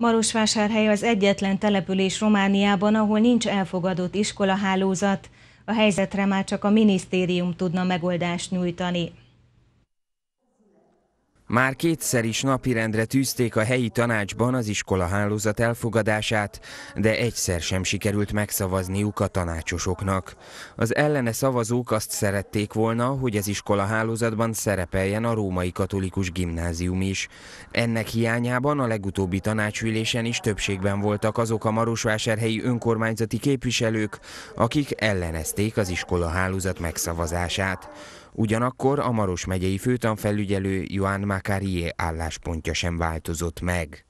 Marosvásárhely az egyetlen település Romániában, ahol nincs elfogadott iskolahálózat. A helyzetre már csak a minisztérium tudna megoldást nyújtani. Már kétszer is napirendre tűzték a helyi tanácsban az iskola hálózat elfogadását, de egyszer sem sikerült megszavazniuk a tanácsosoknak. Az ellene szavazók azt szerették volna, hogy az iskola hálózatban szerepeljen a római katolikus gimnázium is. Ennek hiányában a legutóbbi tanácsülésen is többségben voltak azok a marosvásárhelyi önkormányzati képviselők, akik ellenezték az iskola hálózat megszavazását. Ugyanakkor a Maros megyei főtanfelügyelő Joán Mák Zákárié álláspontja sem változott meg.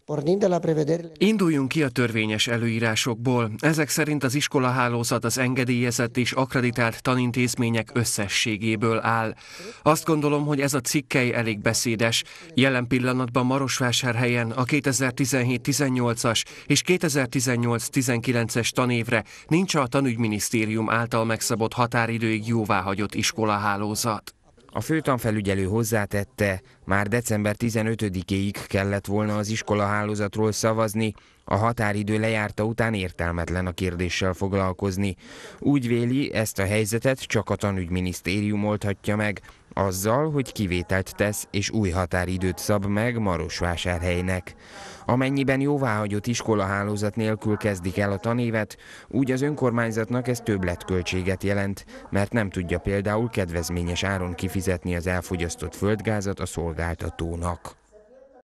Induljunk ki a törvényes előírásokból. Ezek szerint az iskolahálózat az engedélyezett és akreditált tanintézmények összességéből áll. Azt gondolom, hogy ez a cikkely elég beszédes. Jelen pillanatban Marosvásárhelyen a 2017-18-as és 2018-19-es tanévre nincs a tanügyminisztérium által megszabott határidőig jóváhagyott iskolahálózat. A főtanfelügyelő hozzátette, már december 15-éig kellett volna az iskolahálózatról szavazni, a határidő lejárta után értelmetlen a kérdéssel foglalkozni. Úgy véli, ezt a helyzetet csak a tanügyminisztérium oldhatja meg, azzal, hogy kivételt tesz és új határidőt szab meg Marosvásárhelynek. Amennyiben jóváhagyott iskolahálózat nélkül kezdik el a tanévet, úgy az önkormányzatnak ez többletköltséget jelent, mert nem tudja például kedvezményes áron kifizetni az elfogyasztott földgázat a szolgáltatónak.